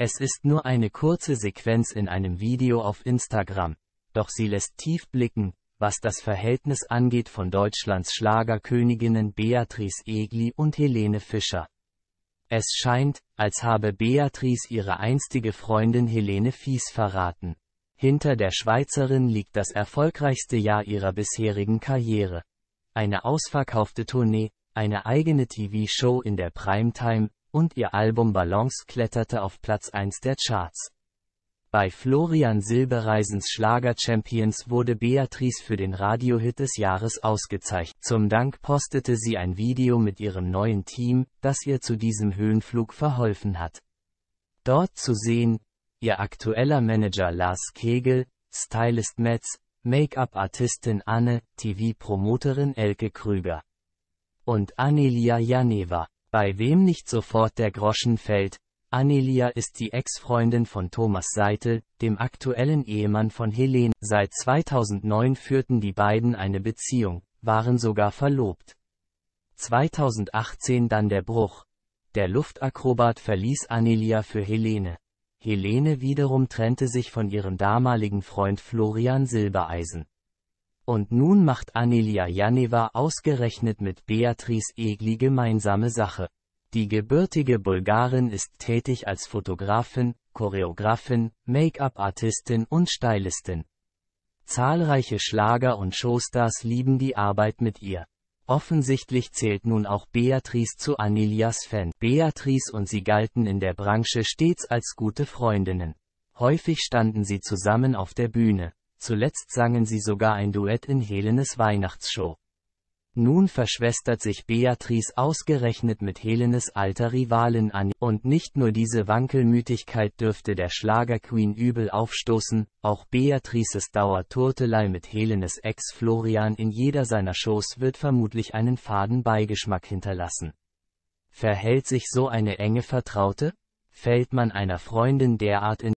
Es ist nur eine kurze Sequenz in einem Video auf Instagram, doch sie lässt tief blicken, was das Verhältnis angeht von Deutschlands Schlagerköniginnen Beatrice Egli und Helene Fischer. Es scheint, als habe Beatrice ihre einstige Freundin Helene Fies verraten. Hinter der Schweizerin liegt das erfolgreichste Jahr ihrer bisherigen Karriere. Eine ausverkaufte Tournee, eine eigene TV-Show in der Primetime, und ihr Album Balance kletterte auf Platz 1 der Charts. Bei Florian Silbereisens Schlager Champions wurde Beatrice für den Radiohit des Jahres ausgezeichnet. Zum Dank postete sie ein Video mit ihrem neuen Team, das ihr zu diesem Höhenflug verholfen hat. Dort zu sehen, ihr aktueller Manager Lars Kegel, Stylist Metz, Make-up-Artistin Anne, TV-Promoterin Elke Krüger und Anelia Janeva bei wem nicht sofort der Groschen fällt, Anelia ist die Ex-Freundin von Thomas Seitel, dem aktuellen Ehemann von Helene. Seit 2009 führten die beiden eine Beziehung, waren sogar verlobt. 2018 dann der Bruch. Der Luftakrobat verließ Anelia für Helene. Helene wiederum trennte sich von ihrem damaligen Freund Florian Silbereisen. Und nun macht Anelia Janeva ausgerechnet mit Beatrice Egli gemeinsame Sache. Die gebürtige Bulgarin ist tätig als Fotografin, Choreografin, Make-up-Artistin und Stylistin. Zahlreiche Schlager und Showstars lieben die Arbeit mit ihr. Offensichtlich zählt nun auch Beatrice zu Anelias Fan. Beatrice und sie galten in der Branche stets als gute Freundinnen. Häufig standen sie zusammen auf der Bühne zuletzt sangen sie sogar ein Duett in Helenes Weihnachtsshow. Nun verschwestert sich Beatrice ausgerechnet mit Helenes alter Rivalin an, und nicht nur diese Wankelmütigkeit dürfte der Schlagerqueen übel aufstoßen, auch Beatrices Dauerturtelei mit Helenes Ex Florian in jeder seiner Shows wird vermutlich einen faden Beigeschmack hinterlassen. Verhält sich so eine enge Vertraute? Fällt man einer Freundin derart in